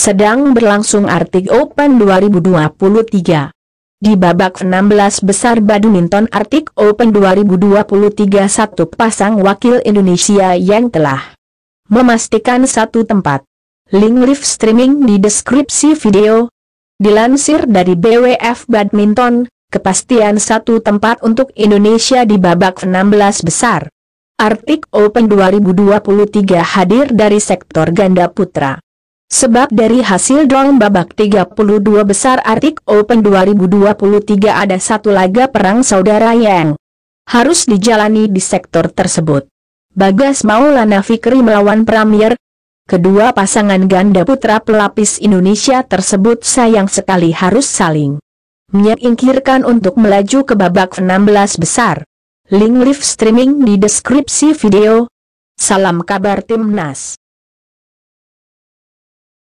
sedang berlangsung Arctic Open 2023. Di babak 16 besar badminton Arctic Open 2023 satu pasang wakil Indonesia yang telah memastikan satu tempat. Link live streaming di deskripsi video. Dilansir dari BWF Badminton, kepastian satu tempat untuk Indonesia di babak 16 besar. Arctic Open 2023 hadir dari sektor ganda putra. Sebab dari hasil drawing babak 32 besar Arctic Open 2023 ada satu laga perang saudara yang harus dijalani di sektor tersebut. Bagas Maulana Fikri melawan Premier, kedua pasangan ganda putra pelapis Indonesia tersebut sayang sekali harus saling menyingkirkan untuk melaju ke babak 16 besar. Link live streaming di deskripsi video. Salam kabar Timnas.